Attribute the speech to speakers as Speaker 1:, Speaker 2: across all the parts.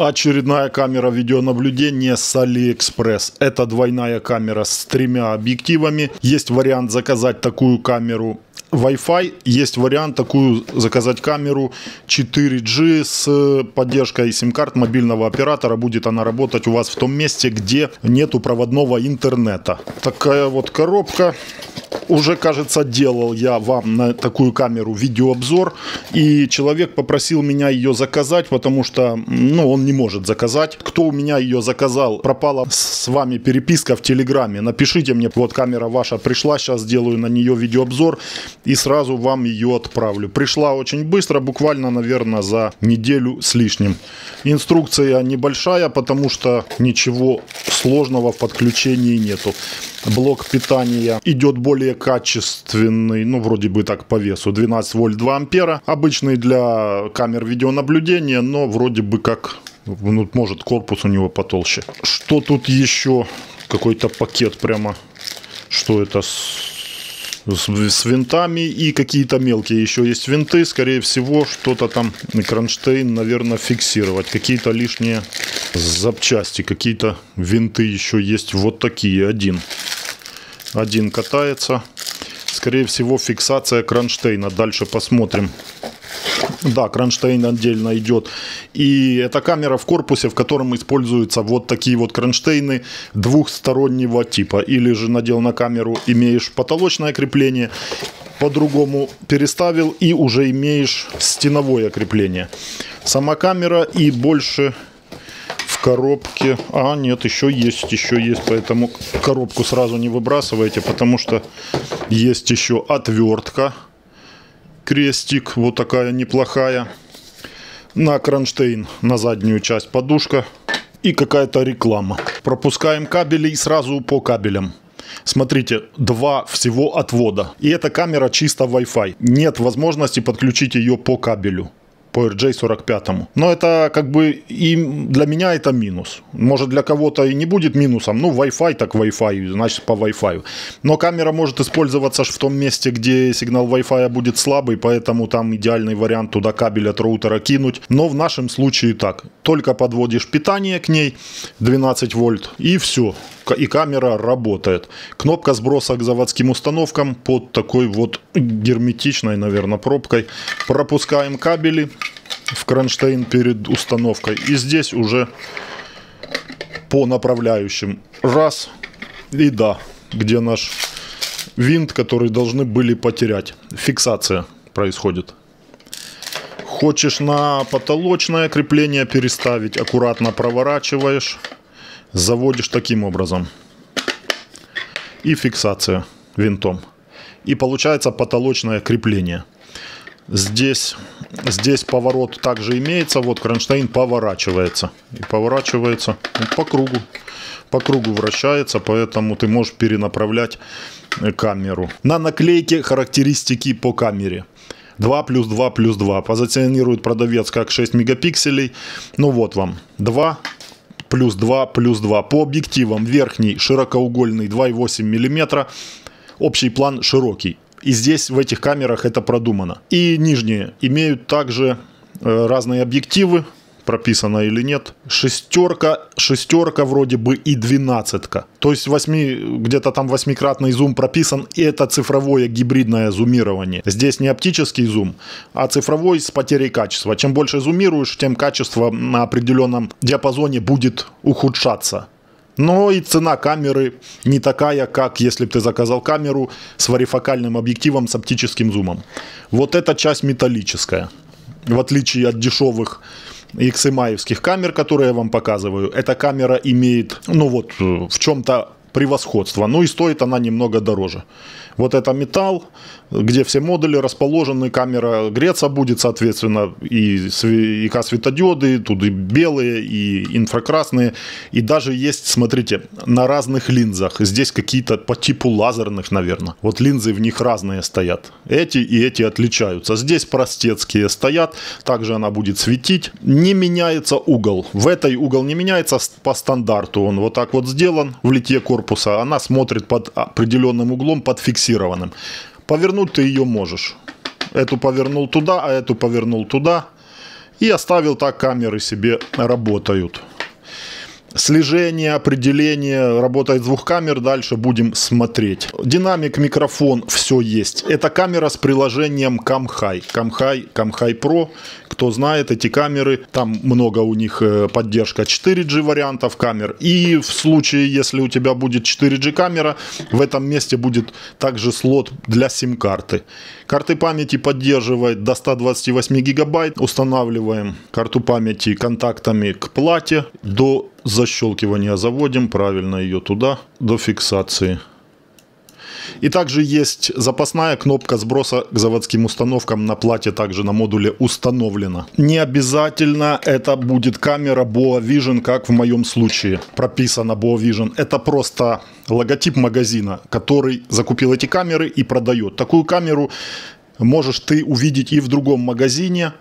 Speaker 1: Очередная камера видеонаблюдения с AliExpress. Это двойная камера с тремя объективами. Есть вариант заказать такую камеру Wi-Fi есть вариант такую заказать камеру 4G с поддержкой сим-карт мобильного оператора. Будет она работать у вас в том месте, где нету проводного интернета. Такая вот коробка. Уже, кажется, делал я вам на такую камеру видеообзор. И человек попросил меня ее заказать, потому что ну, он не может заказать. Кто у меня ее заказал, пропала с вами переписка в Телеграме. Напишите мне, вот камера ваша пришла, сейчас сделаю на нее видеообзор и сразу вам ее отправлю. Пришла очень быстро, буквально, наверное, за неделю с лишним. Инструкция небольшая, потому что ничего сложного в подключении нету. Блок питания идет более качественный, ну, вроде бы так по весу, 12 вольт 2 ампера. Обычный для камер видеонаблюдения, но вроде бы как ну, может корпус у него потолще. Что тут еще? Какой-то пакет прямо. Что это? с, с винтами и какие-то мелкие еще есть винты. Скорее всего, что-то там кронштейн, наверное, фиксировать. Какие-то лишние запчасти, какие-то винты еще есть. Вот такие, один. Один катается. Скорее всего, фиксация кронштейна. Дальше посмотрим. Да, кронштейн отдельно идет. И это камера в корпусе, в котором используются вот такие вот кронштейны двухстороннего типа. Или же надел на камеру, имеешь потолочное крепление, по-другому переставил и уже имеешь стеновое крепление. Сама камера и больше в коробке... А, нет, еще есть, еще есть, поэтому коробку сразу не выбрасывайте, потому что есть еще отвертка крестик, вот такая неплохая. На кронштейн, на заднюю часть подушка и какая-то реклама. Пропускаем кабели и сразу по кабелям. Смотрите, два всего отвода. И эта камера чисто Wi-Fi. Нет возможности подключить ее по кабелю по RJ45. Но это как бы и для меня это минус. Может для кого-то и не будет минусом. Ну, Wi-Fi так Wi-Fi, значит по Wi-Fi. Но камера может использоваться в том месте, где сигнал Wi-Fi будет слабый, поэтому там идеальный вариант туда кабель от роутера кинуть. Но в нашем случае так. Только подводишь питание к ней, 12 вольт, и все. И камера работает. Кнопка сброса к заводским установкам под такой вот герметичной, наверное, пробкой. Пропускаем кабели в кронштейн перед установкой. И здесь уже по направляющим. Раз. И да, где наш винт, который должны были потерять. Фиксация происходит. Хочешь на потолочное крепление переставить, аккуратно проворачиваешь, заводишь таким образом. И фиксация винтом. И получается потолочное крепление. Здесь, здесь поворот также имеется. Вот кронштейн поворачивается. И поворачивается ну, по кругу. По кругу вращается, поэтому ты можешь перенаправлять э, камеру. На наклейке характеристики по камере. 2 плюс 2 плюс 2. Позиционирует продавец как 6 мегапикселей. Ну вот вам. 2 плюс 2 плюс 2. По объективам верхний широкоугольный 2,8 мм. Общий план широкий и здесь в этих камерах это продумано. И нижние имеют также э, разные объективы, прописано или нет. Шестерка, шестерка вроде бы и двенадцатка. То есть восьми, где-то там восьмикратный зум прописан, и это цифровое гибридное зумирование. Здесь не оптический зум, а цифровой с потерей качества. Чем больше зумируешь, тем качество на определенном диапазоне будет ухудшаться. Но и цена камеры не такая, как если бы ты заказал камеру с варифокальным объективом с оптическим зумом. Вот эта часть металлическая. В отличие от дешевых XMI-евских камер, которые я вам показываю, эта камера имеет, ну вот, в чем-то превосходство. Ну и стоит она немного дороже. Вот это металл, где все модули расположены, камера греться будет, соответственно, и ИК светодиоды, тут и белые, и инфракрасные. И даже есть, смотрите, на разных линзах. Здесь какие-то по типу лазерных, наверное. Вот линзы в них разные стоят. Эти и эти отличаются. Здесь простецкие стоят, также она будет светить. Не меняется угол. В этой угол не меняется по стандарту. Он вот так вот сделан. В литье корпуса, она смотрит под определенным углом, под фиксированным. Повернуть ты ее можешь. Эту повернул туда, а эту повернул туда. И оставил так, камеры себе работают. Слежение, определение, работает с двух камер, дальше будем смотреть. Динамик, микрофон, все есть. Это камера с приложением Камхай. Камхай, Камхай Pro. Кто знает эти камеры, там много у них э, поддержка 4G вариантов камер. И в случае, если у тебя будет 4G камера, в этом месте будет также слот для сим-карты. Карты памяти поддерживает до 128 гигабайт. Устанавливаем карту памяти контактами к плате. До защелкивания заводим правильно ее туда, до фиксации. И также есть запасная кнопка сброса к заводским установкам на плате, также на модуле установлена. Не обязательно это будет камера Boa Vision, как в моем случае прописано Boa Vision. Это просто логотип магазина, который закупил эти камеры и продает. Такую камеру можешь ты увидеть и в другом магазине.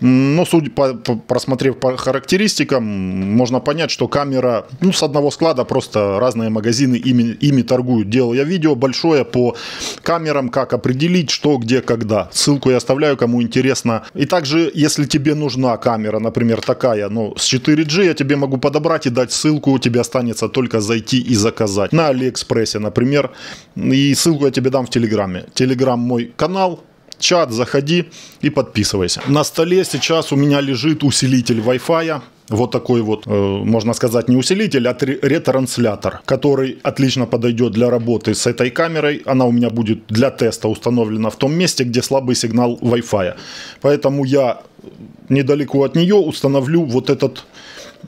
Speaker 1: Но судя по, по просмотрев по характеристикам, можно понять, что камера ну, с одного склада просто разные магазины ими, ими торгуют. Делал я видео большое по камерам, как определить, что, где, когда. Ссылку я оставляю, кому интересно. И также, если тебе нужна камера, например, такая, но ну, с 4G, я тебе могу подобрать и дать ссылку, тебе останется только зайти и заказать. На Алиэкспрессе, например. И ссылку я тебе дам в Телеграме. Телеграм мой канал, чат заходи и подписывайся. На столе сейчас у меня лежит усилитель Wi-Fi, вот такой вот, э, можно сказать, не усилитель, а ретранслятор, который отлично подойдет для работы с этой камерой. Она у меня будет для теста установлена в том месте, где слабый сигнал Wi-Fi. Поэтому я недалеко от нее установлю вот этот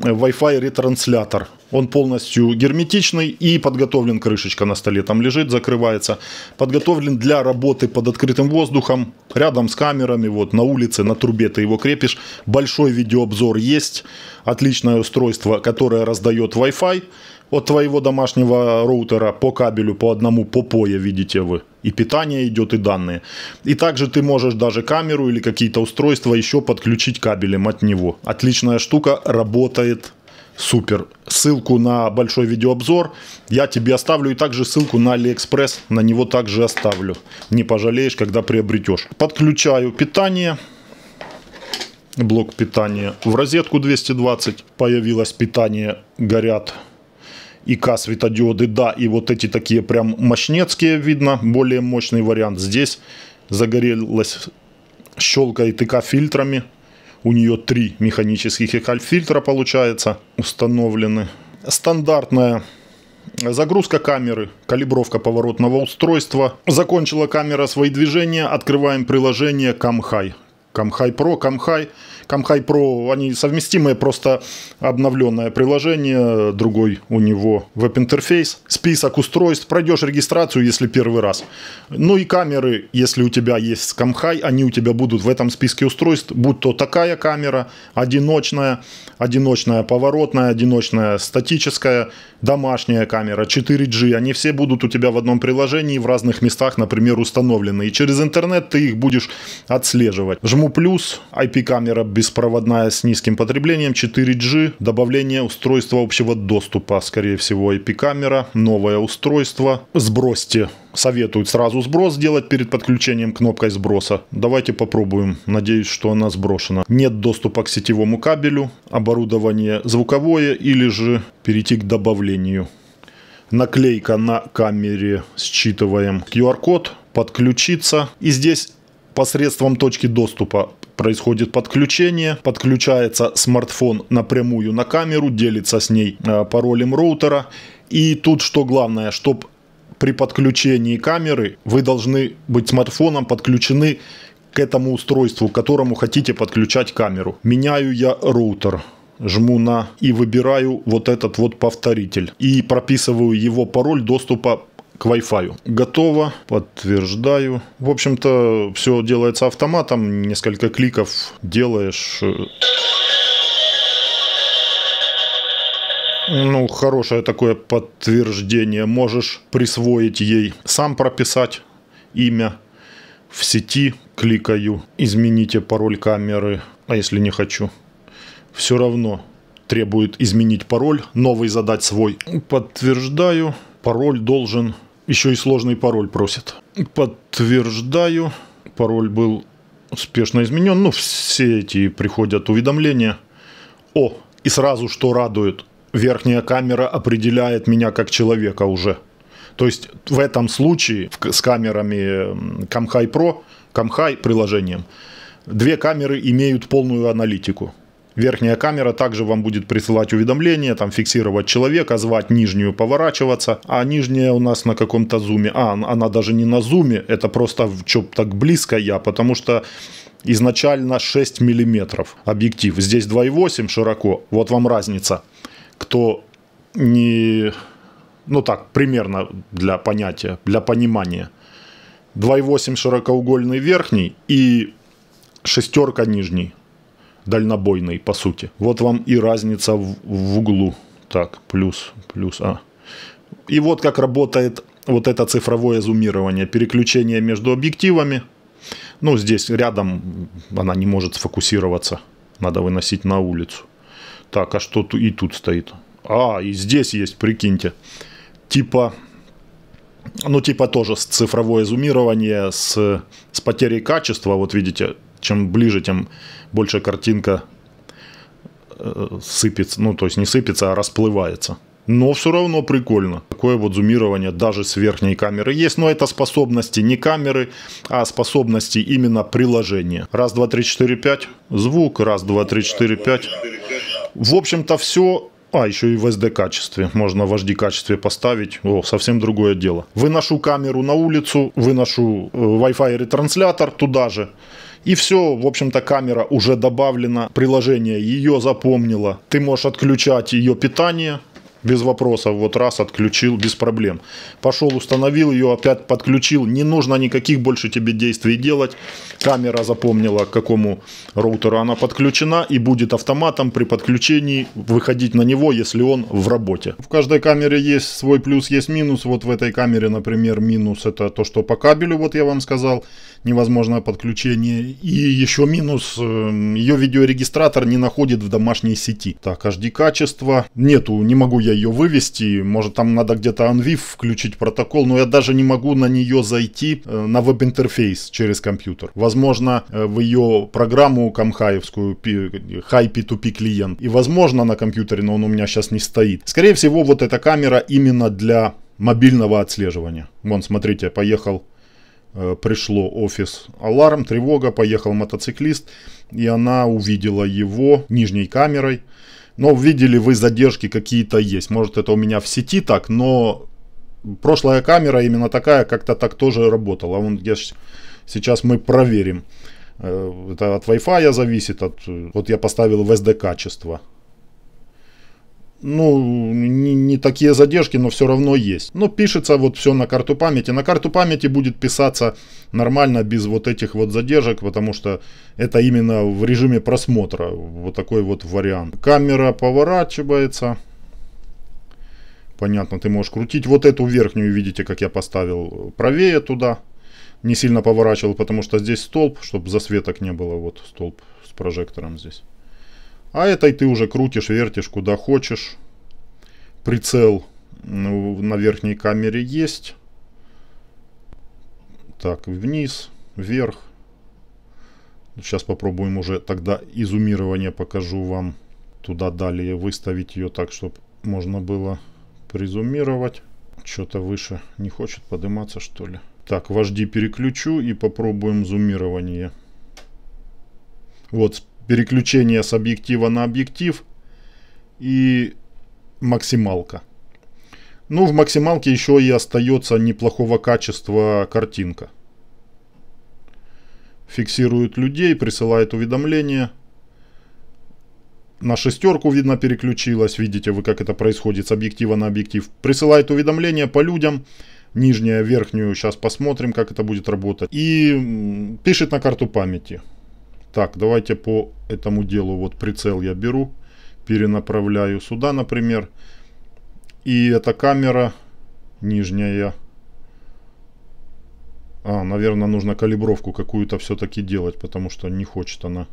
Speaker 1: э, Wi-Fi ретранслятор. Он полностью герметичный и подготовлен, крышечка на столе там лежит, закрывается. Подготовлен для работы под открытым воздухом, рядом с камерами, вот на улице, на трубе ты его крепишь. Большой видеообзор есть, отличное устройство, которое раздает Wi-Fi от твоего домашнего роутера по кабелю, по одному, по пое, видите вы. И питание идет, и данные. И также ты можешь даже камеру или какие-то устройства еще подключить кабелем от него. Отличная штука, работает Супер. Ссылку на большой видеообзор я тебе оставлю. И также ссылку на AliExpress На него также оставлю. Не пожалеешь, когда приобретешь. Подключаю питание. Блок питания в розетку 220. Появилось питание. Горят ИК светодиоды. Да, и вот эти такие прям мощнецкие видно. Более мощный вариант. Здесь загорелось щелкает ИК фильтрами. У нее три механических экальфильтра получается установлены. Стандартная Загрузка камеры, калибровка поворотного устройства. Закончила камера свои движения, открываем приложение CamHigh, CamHigh Pro, CamHigh. Камхай про они совместимые, просто обновленное приложение, другой у него веб-интерфейс, список устройств, пройдешь регистрацию, если первый раз. Ну и камеры, если у тебя есть Камхай, они у тебя будут в этом списке устройств, будь то такая камера, одиночная, одиночная поворотная, одиночная статическая, домашняя камера, 4G, они все будут у тебя в одном приложении в разных местах, например, установлены. И через интернет ты их будешь отслеживать. Жму плюс, IP-камера беспроводная с низким потреблением, 4G, добавление устройства общего доступа, скорее всего, IP-камера, новое устройство. Сбросьте советуют сразу сброс делать перед подключением кнопкой сброса. Давайте попробуем. Надеюсь, что она сброшена. Нет доступа к сетевому кабелю, оборудование звуковое или же перейти к добавлению. Наклейка на камере. Считываем QR-код, подключиться. И здесь посредством точки доступа происходит подключение, подключается смартфон напрямую на камеру, делится с ней э, паролем роутера. И тут что главное, чтобы при подключении камеры вы должны быть смартфоном подключены к этому устройству, к которому хотите подключать камеру. Меняю я роутер. Жму на и выбираю вот этот вот повторитель. И прописываю его пароль доступа к Wi-Fi. Готово, подтверждаю. В общем-то, все делается автоматом, несколько кликов делаешь. Ну, хорошее такое подтверждение. Можешь присвоить ей, сам прописать имя в сети, кликаю, измените пароль камеры, а если не хочу. Все равно требует изменить пароль, новый задать свой. Подтверждаю, пароль должен еще и сложный пароль просят. Подтверждаю. Пароль был успешно изменен. Ну, все эти приходят уведомления. О, и сразу что радует. Верхняя камера определяет меня как человека уже. То есть в этом случае с камерами Камхай Pro, Камхай приложением, две камеры имеют полную аналитику. Верхняя камера также вам будет присылать уведомления, там фиксировать человека, звать нижнюю, поворачиваться. А нижняя у нас на каком-то зуме. А, она даже не на зуме, это просто что так близко я, потому что изначально 6 миллиметров объектив. Здесь 2,8 широко. Вот вам разница. Кто не... Ну так, примерно для понятия, для понимания. 2,8 широкоугольный верхний и шестерка нижний дальнобойный, по сути. Вот вам и разница в, в углу. Так, плюс, плюс, а. И вот как работает вот это цифровое зумирование. Переключение между объективами. Ну, здесь рядом она не может сфокусироваться. Надо выносить на улицу. Так, а что тут и тут стоит? А, и здесь есть, прикиньте. Типа, ну, типа тоже с цифровое зумирование, с, с потерей качества. Вот видите, чем ближе, тем больше картинка э, сыпется, ну то есть не сыпется, а расплывается. Но все равно прикольно. Такое вот зумирование даже с верхней камеры есть. Но это способности не камеры, а способности именно приложения. Раз, два, три, четыре, пять. Звук. Раз, два, три, четыре, пять. В общем-то все а, еще и в SD-качестве. Можно в HD-качестве поставить. О, совсем другое дело. Выношу камеру на улицу, выношу э, Wi-Fi ретранслятор туда же. И все, в общем-то, камера уже добавлена, приложение ее запомнило. Ты можешь отключать ее питание, без вопросов, вот раз отключил, без проблем. Пошел, установил ее, опять подключил, не нужно никаких больше тебе действий делать. Камера запомнила, к какому роутеру она подключена и будет автоматом при подключении выходить на него, если он в работе. В каждой камере есть свой плюс, есть минус. Вот в этой камере, например, минус это то, что по кабелю, вот я вам сказал, невозможное подключение. И еще минус, эм, ее видеорегистратор не находит в домашней сети. Так, HD-качество. Нету, не могу я ее вывести. Может там надо где-то Anviv включить протокол, но я даже не могу на нее зайти э, на веб-интерфейс через компьютер. Возможно, э, в ее программу камхаевскую, High P2P клиент. И возможно на компьютере, но он у меня сейчас не стоит. Скорее всего, вот эта камера именно для мобильного отслеживания. Вон, смотрите, поехал Э, пришло офис аларм, тревога, поехал мотоциклист, и она увидела его нижней камерой. Но видели вы задержки какие-то есть. Может это у меня в сети так, но прошлая камера именно такая как-то так тоже работала. Вон, я сейчас мы проверим. Э, это от Wi-Fi зависит, от, э, вот я поставил в SD качество. Ну, не, не такие задержки, но все равно есть. Но пишется вот все на карту памяти. На карту памяти будет писаться нормально, без вот этих вот задержек, потому что это именно в режиме просмотра. Вот такой вот вариант. Камера поворачивается. Понятно, ты можешь крутить вот эту верхнюю, видите, как я поставил правее туда. Не сильно поворачивал, потому что здесь столб, чтобы засветок не было. Вот столб с прожектором здесь. А этой ты уже крутишь, вертишь куда хочешь. Прицел ну, на верхней камере есть. Так, вниз, вверх. Сейчас попробуем уже тогда изумирование покажу вам. Туда далее выставить ее так, чтобы можно было призумировать. Что-то выше не хочет подниматься, что ли. Так, вожди переключу и попробуем зумирование. Вот, переключение с объектива на объектив и максималка. Ну, в максималке еще и остается неплохого качества картинка. Фиксирует людей, присылает уведомления. На шестерку, видно, переключилась. Видите вы, как это происходит с объектива на объектив. Присылает уведомления по людям. Нижняя, верхнюю. Сейчас посмотрим, как это будет работать. И пишет на карту памяти. Так, давайте по этому делу вот прицел я беру, перенаправляю сюда, например. И эта камера нижняя. А, наверное, нужно калибровку какую-то все-таки делать, потому что не хочет она.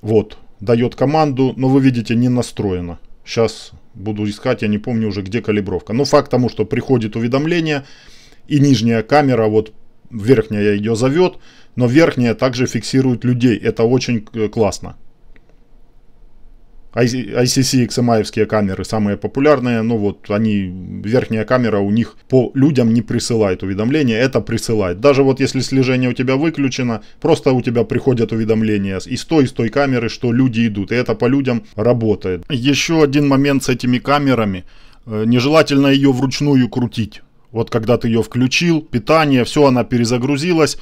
Speaker 1: Вот, дает команду, но вы видите, не настроена. Сейчас буду искать, я не помню уже, где калибровка. Но факт тому, что приходит уведомление, и нижняя камера вот верхняя ее зовет, но верхняя также фиксирует людей. Это очень э, классно. ICC а xmi а камеры самые популярные, но ну вот они, верхняя камера у них по людям не присылает уведомления, это присылает. Даже вот если слежение у тебя выключено, просто у тебя приходят уведомления из той, из той камеры, что люди идут, и это по людям работает. Еще один момент с этими камерами, э, нежелательно ее вручную крутить. Вот когда ты ее включил, питание, все, она перезагрузилась,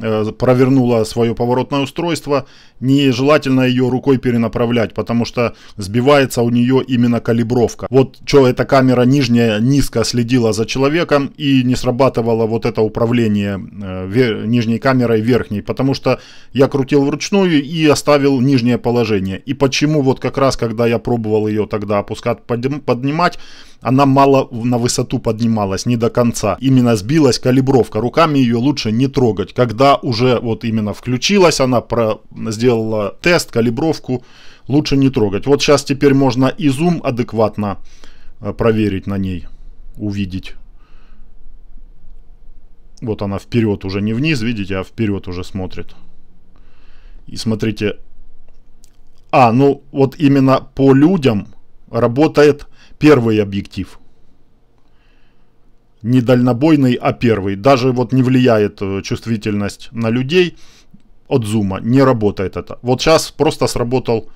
Speaker 1: э, провернула свое поворотное устройство, нежелательно ее рукой перенаправлять, потому что сбивается у нее именно калибровка. Вот что эта камера нижняя низко следила за человеком и не срабатывало вот это управление э, нижней камерой верхней, потому что я крутил вручную и оставил нижнее положение. И почему вот как раз когда я пробовал ее тогда опускать, поднимать, она мало на высоту поднималась, не до конца. Именно сбилась калибровка. Руками ее лучше не трогать. Когда уже вот именно включилась, она про... сделала тест, калибровку, лучше не трогать. Вот сейчас теперь можно и зум адекватно э, проверить на ней, увидеть. Вот она вперед уже не вниз, видите, а вперед уже смотрит. И смотрите. А, ну вот именно по людям работает первый объектив. Не дальнобойный, а первый. Даже вот не влияет э, чувствительность на людей от зума. Не работает это. Вот сейчас просто сработал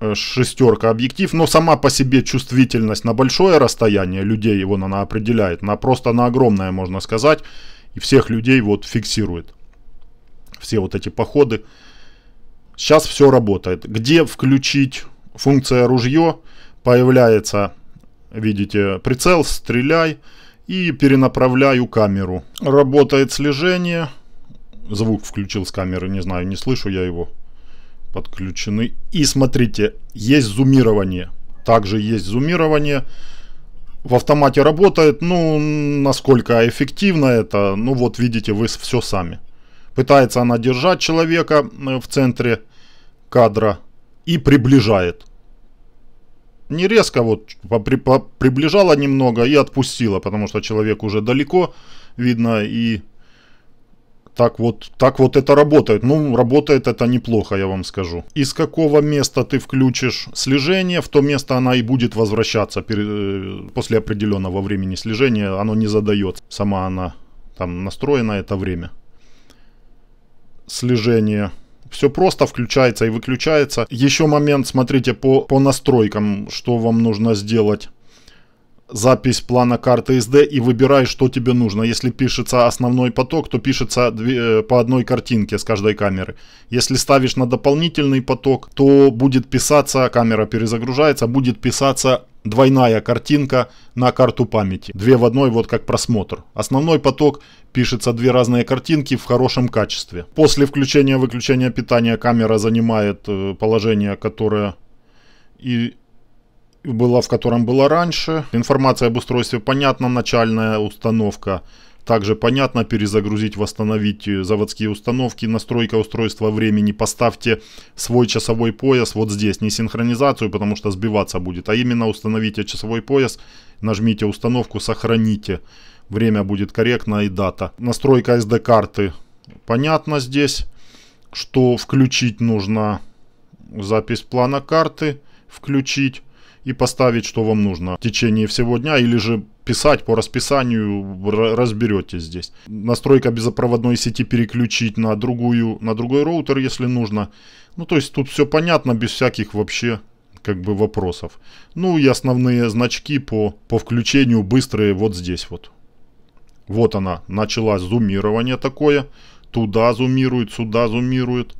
Speaker 1: э, шестерка объектив, но сама по себе чувствительность на большое расстояние людей, его она определяет, на просто на огромное, можно сказать, и всех людей вот фиксирует. Все вот эти походы. Сейчас все работает. Где включить функция ружье появляется, видите, прицел, стреляй и перенаправляю камеру. Работает слежение. Звук включил с камеры, не знаю, не слышу я его. Подключены. И смотрите, есть зумирование. Также есть зумирование. В автомате работает, ну, насколько эффективно это, ну вот видите вы все сами. Пытается она держать человека э, в центре кадра и приближает. Не резко вот при, приближала немного и отпустила, потому что человек уже далеко, видно, и так вот, так вот это работает. Ну, работает это неплохо, я вам скажу. Из какого места ты включишь слежение, в то место она и будет возвращаться э, после определенного времени слежения. Оно не задает. Сама она там настроена это время. Слежение все просто включается и выключается. Еще момент, смотрите, по, по настройкам, что вам нужно сделать запись плана карты SD и выбирай, что тебе нужно. Если пишется основной поток, то пишется э, по одной картинке с каждой камеры. Если ставишь на дополнительный поток, то будет писаться, камера перезагружается, будет писаться Двойная картинка на карту памяти. Две в одной, вот как просмотр. Основной поток пишется две разные картинки в хорошем качестве. После включения-выключения питания камера занимает э, положение, которое и было, в котором было раньше. Информация об устройстве понятна, начальная установка также понятно перезагрузить, восстановить э, заводские установки, настройка устройства времени. Поставьте свой часовой пояс вот здесь, не синхронизацию, потому что сбиваться будет, а именно установите часовой пояс, нажмите установку, сохраните. Время будет корректно и дата. Настройка SD-карты понятно здесь, что включить нужно запись плана карты, включить и поставить, что вам нужно в течение всего дня, или же писать по расписанию, разберетесь здесь. Настройка безопроводной сети переключить на, другую, на другой роутер, если нужно. Ну, то есть тут все понятно, без всяких вообще как бы вопросов. Ну и основные значки по, по включению быстрые вот здесь вот. Вот она, началась зумирование такое. Туда зумирует, сюда зумирует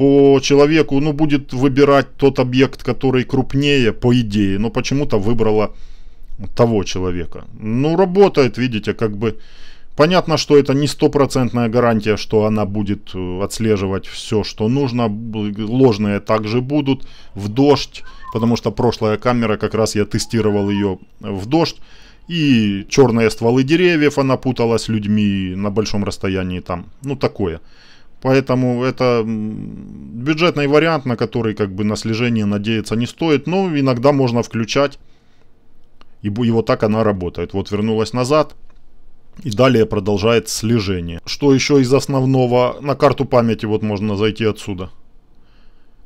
Speaker 1: по человеку, ну, будет выбирать тот объект, который крупнее, по идее, но почему-то выбрала того человека. Ну, работает, видите, как бы... Понятно, что это не стопроцентная гарантия, что она будет э, отслеживать все, что нужно. Ложные также будут в дождь, потому что прошлая камера, как раз я тестировал ее в дождь. И черные стволы деревьев, она путалась людьми на большом расстоянии там. Ну, такое. Поэтому это бюджетный вариант, на который как бы на слежение надеяться не стоит, но иногда можно включать, и, и вот так она работает. Вот вернулась назад, и далее продолжает слежение. Что еще из основного? На карту памяти вот можно зайти отсюда.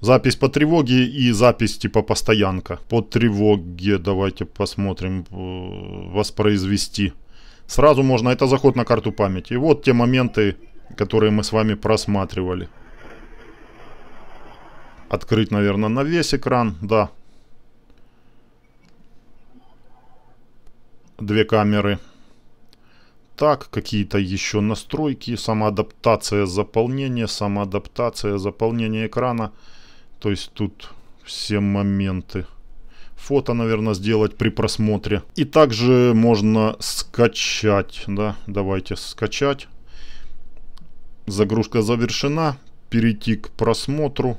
Speaker 1: Запись по тревоге и запись типа постоянка. По тревоге давайте посмотрим, э, воспроизвести. Сразу можно, это заход на карту памяти. И вот те моменты, которые мы с вами просматривали. Открыть, наверное, на весь экран, да. Две камеры. Так, какие-то еще настройки, самоадаптация заполнения, самоадаптация заполнения экрана. То есть тут все моменты фото, наверное, сделать при просмотре. И также можно скачать, да, давайте скачать. Загрузка завершена. Перейти к просмотру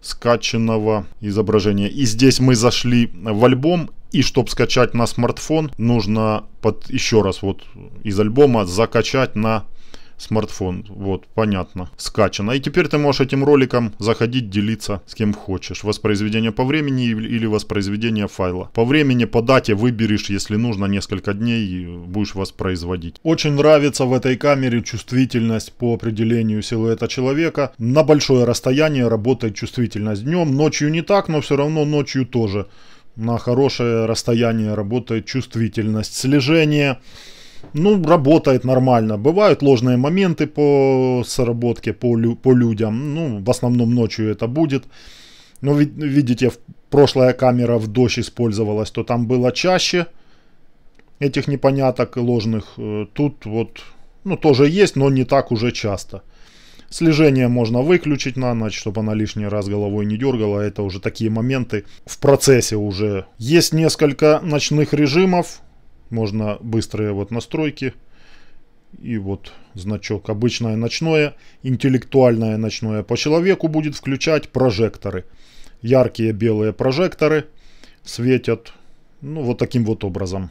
Speaker 1: скачанного изображения. И здесь мы зашли в альбом. И чтобы скачать на смартфон, нужно под, еще раз вот из альбома закачать на смартфон. Вот, понятно. Скачано. И теперь ты можешь этим роликом заходить, делиться с кем хочешь. Воспроизведение по времени или воспроизведение файла. По времени, по дате выберешь, если нужно, несколько дней и будешь воспроизводить. Очень нравится в этой камере чувствительность по определению силуэта человека. На большое расстояние работает чувствительность. Днем, ночью не так, но все равно ночью тоже. На хорошее расстояние работает чувствительность. Слежение ну, работает нормально. Бывают ложные моменты по сработке, по, лю по людям. Ну, в основном ночью это будет. Но видите, в прошлая камера в дождь использовалась, то там было чаще этих непоняток ложных. Э, тут вот, ну, тоже есть, но не так уже часто. Слежение можно выключить на ночь, чтобы она лишний раз головой не дергала. Это уже такие моменты в процессе уже. Есть несколько ночных режимов. Можно быстрые вот настройки. И вот значок обычное ночное, интеллектуальное ночное. По человеку будет включать прожекторы. Яркие белые прожекторы светят, ну, вот таким вот образом.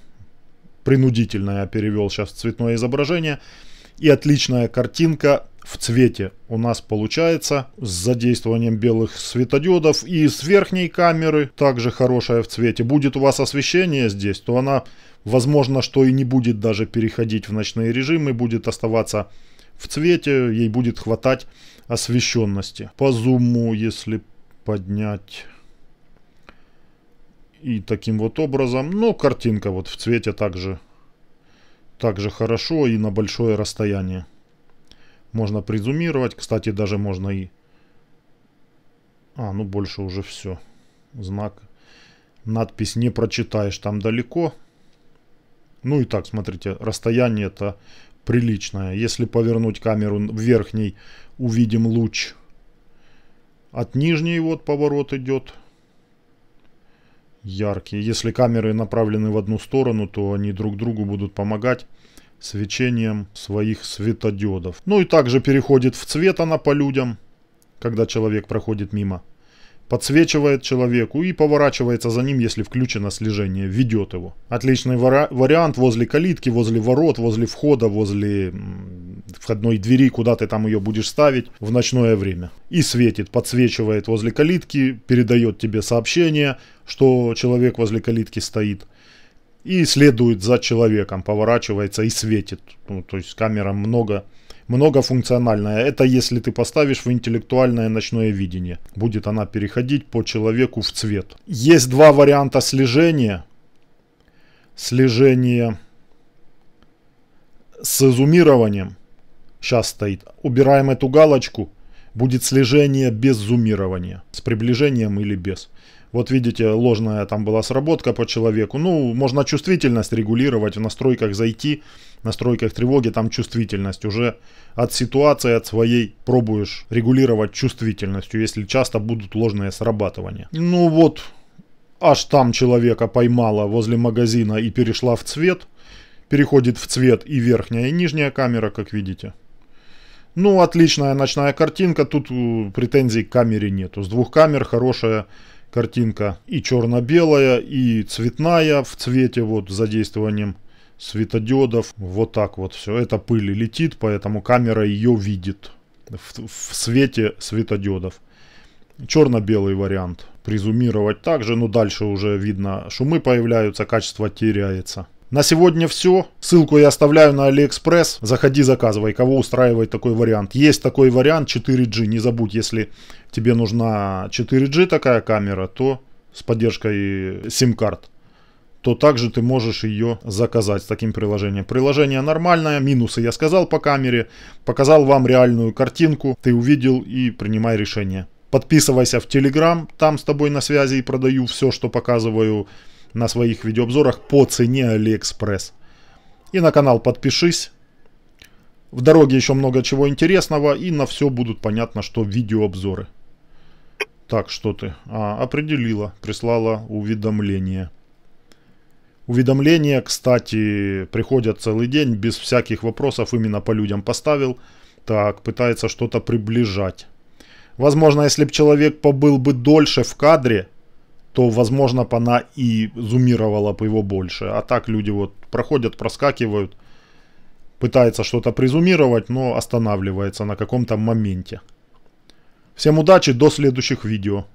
Speaker 1: Принудительно я перевел сейчас цветное изображение. И отличная картинка в цвете у нас получается с задействованием белых светодиодов. И с верхней камеры также хорошая в цвете. Будет у вас освещение здесь, то она возможно, что и не будет даже переходить в ночные режимы, будет оставаться в цвете, ей будет хватать освещенности. По зуму, если поднять и таким вот образом, но картинка вот в цвете также, также хорошо и на большое расстояние. Можно призумировать, кстати, даже можно и... А, ну больше уже все. Знак. Надпись не прочитаешь там далеко. Ну и так, смотрите, расстояние это приличное. Если повернуть камеру в верхний, увидим луч. От нижней вот поворот идет яркий. Если камеры направлены в одну сторону, то они друг другу будут помогать свечением своих светодиодов. Ну и также переходит в цвет она по людям, когда человек проходит мимо подсвечивает человеку и поворачивается за ним, если включено слежение, ведет его. Отличный вари вариант возле калитки, возле ворот, возле входа, возле входной двери, куда ты там ее будешь ставить в ночное время. И светит, подсвечивает возле калитки, передает тебе сообщение, что человек возле калитки стоит и следует за человеком, поворачивается и светит. Ну, то есть камера много многофункциональная. Это если ты поставишь в интеллектуальное ночное видение. Будет она переходить по человеку в цвет. Есть два варианта слежения. Слежение с зумированием. Сейчас стоит. Убираем эту галочку. Будет слежение без зумирования. С приближением или без. Вот видите, ложная там была сработка по человеку. Ну, можно чувствительность регулировать, в настройках зайти, в настройках тревоги там чувствительность. Уже от ситуации, от своей пробуешь регулировать чувствительностью, если часто будут ложные срабатывания. Ну вот, аж там человека поймала возле магазина и перешла в цвет. Переходит в цвет и верхняя, и нижняя камера, как видите. Ну, отличная ночная картинка, тут э, претензий к камере нету. С двух камер хорошая картинка и черно-белая, и цветная в цвете вот с задействованием светодиодов. Вот так вот все. Это пыль летит, поэтому камера ее видит в, в свете светодиодов. Черно-белый вариант. Призумировать также, но дальше уже видно шумы появляются, качество теряется. На сегодня все. Ссылку я оставляю на Алиэкспресс. Заходи, заказывай. Кого устраивает такой вариант? Есть такой вариант 4G. Не забудь, если тебе нужна 4G такая камера, то с поддержкой сим-карт то также ты можешь ее заказать с таким приложением. Приложение нормальное, минусы я сказал по камере, показал вам реальную картинку, ты увидел и принимай решение. Подписывайся в Telegram, там с тобой на связи и продаю все, что показываю на своих видеообзорах по цене AliExpress. И на канал подпишись. В дороге еще много чего интересного, и на все будут понятно, что видеообзоры. Так, что ты? А, определила, прислала уведомление. Уведомления, кстати, приходят целый день, без всяких вопросов, именно по людям поставил. Так, пытается что-то приближать. Возможно, если бы человек побыл бы дольше в кадре, то, возможно, бы она и зуммировала бы его больше. А так люди вот проходят, проскакивают, пытается что-то призумировать, но останавливается на каком-то моменте. Всем удачи, до следующих видео.